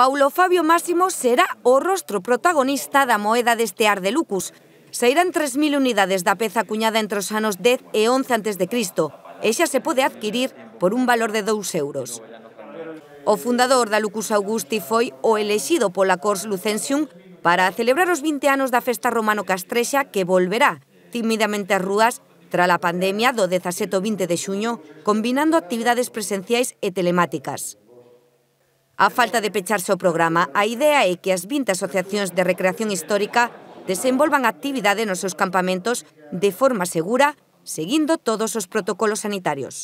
Paulo Fabio Máximo será o rostro protagonista da moeda deste Ar de Lucus. Sairán 3.000 unidades da peza cuñada entre os anos 10 e 11 antes de Cristo e xa se pode adquirir por un valor de 2 euros. O fundador da Lucus Augusti foi o elexido pola Cors Lucensium para celebrar os 20 anos da festa romano-castrexa que volverá tímidamente ás rúas tra a pandemia do 17 20 de xuño, combinando actividades presenciais e telemáticas. A falta de pecharse o programa, a idea é que as 20 asociacións de recreación histórica desenvolvan actividade nos seus campamentos de forma segura, seguindo todos os protocolos sanitarios.